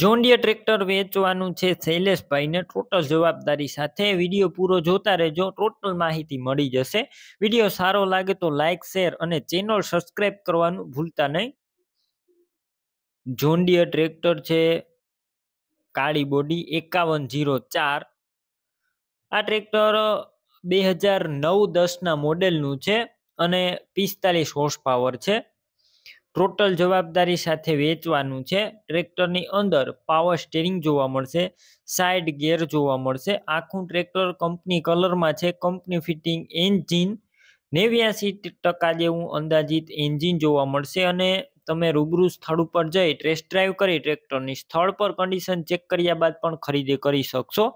જોન્ડિયા tractor વેચવાનું છે શૈલેષભાઈને total જવાબદારી સાથે વિડીયો પૂરો જોતા રહેજો ટોટલ માહિતી મળી જશે વિડીયો સારો લાગે તો લાઇક શેર અને ચેનલ સબસ્ક્રાઈબ કરવાનું ભૂલતા નહીં જોન્ડિયા ટ્રેક્ટર છે કાળી બોડી એકાવન જીરો ચાર આ ટ્રેક્ટર બે હજાર નવ દસના મોડેલનું છે અને પિસ્તાલીસ હોર્સ પાવર છે ટોટલ જવાબદારી સાથે વેચવાનું છે ટ્રેક્ટરની અંદર પાવર સ્ટેરિંગ જોવા મળશે સાઇડ ગેર જોવા મળશે આખું ટ્રેક્ટર કંપની કલરમાં છે કંપની ફિટિંગ એન્જિન નેવ્યાસી ટકા જેવું અંદાજિત એન્જિન જોવા મળશે અને તમે રૂબરૂ સ્થળ ઉપર જઈ ટેસ્ટ ડ્રાઈવ કરી ટ્રેક્ટરની સ્થળ પર કન્ડિશન ચેક કર્યા બાદ પણ ખરીદી કરી શકશો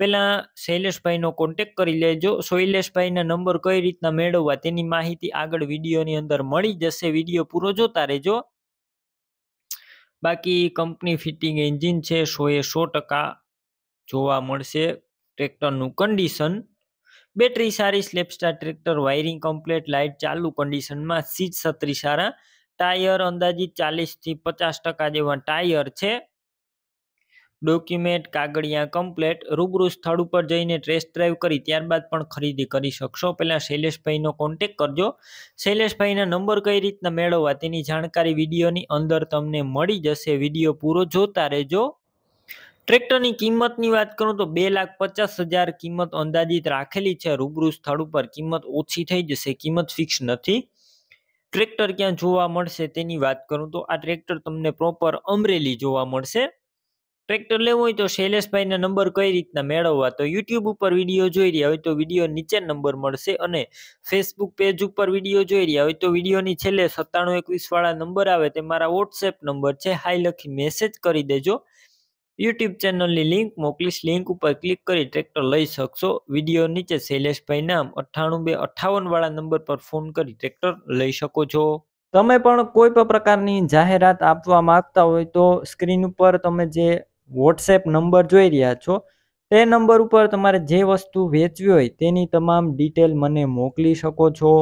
પહેલાં શૈલેષભાઈનો કોન્ટેક કરી લેજો શૈલેષભાઈના નંબર કઈ રીતના મેળવવા તેની માહિતી આગળ વિડીયોની અંદર મળી જશે વિડીયો પૂરો જોતા રહેજો બાકી કંપની ફિટિંગ એન્જિન છે એ સો ટકા જોવા મળશે ટ્રેક્ટરનું કન્ડિશન બેટરી સારી સ્લેપસ્ટાર ટ્રેક્ટર વાયરિંગ કમ્પ્લેટ લાઇટ ચાલુ કન્ડિશનમાં સીટ સત્રી સારા ટાયર અંદાજિત ચાલીસથી પચાસ ટકા જેવા ટાયર છે ડોક્યુમેન્ટ કાગળિયા કમ્પ્લેટ રૂબરૂ સ્થળ ઉપર જઈને ટેસ્ટ ડ્રાઈવ કરી ત્યારબાદ પણ ખરીદી કરી શકશો પહેલાં શૈલેષભાઈનો કોન્ટેક કરજો શૈલેષભાઈના નંબર કઈ રીતના મેળવવા તેની જાણકારી વિડીયોની અંદર તમને મળી જશે વિડીયો પૂરો જોતા રહેજો ટ્રેક્ટરની કિંમતની વાત કરું તો બે લાખ પચાસ હજાર કિંમત અંદાજિત રાખેલી છે રૂબરૂ સ્થળ ઉપર કિંમત ઓછી થઈ જશે કિંમત ફિક્સ નથી ટ્રેક્ટર ક્યાં જોવા મળશે તેની વાત કરું તો આ ટ્રેક્ટર તમને પ્રોપર અમરેલી જોવા મળશે ટ્રેક્ટર લેવું હોય તો શૈલેષભાઈના નંબર કઈ રીતના મેળવવા તો યુટ્યુબ ઉપર વિડીયો જોઈ રહ્યા હોય તો વિડીયો નીચે નંબર મળશે અને ફેસબુક પેજ ઉપર વિડીયો જોઈ રહ્યા હોય તો વિડીયોની છેલ્લે સત્તાણું એકવીસવાળા નંબર આવે તે મારા વોટ્સએપ નંબર છે હાઈ લખી મેસેજ કરી દેજો યુટ્યુબ ચેનલની લિંક મોકલીશ લિંક ઉપર ક્લિક કરી ટ્રેક્ટર લઈ શકશો વિડીયો નીચે શૈલેષભાઈ નામ અઠ્ઠાણું બે અઠ્ઠાવનવાળા નંબર પર ફોન કરી ટ્રેક્ટર લઈ શકો છો તમે પણ કોઈ પણ પ્રકારની જાહેરાત આપવા માંગતા હોય તો સ્ક્રીન ઉપર તમે જે વોટ્સએપ નંબર જોઈ રહ્યા છો તે નંબર ઉપર તમારે જે વસ્તુ વેચવી હોય તેની તમામ ડિટેલ મને મોકલી શકો છો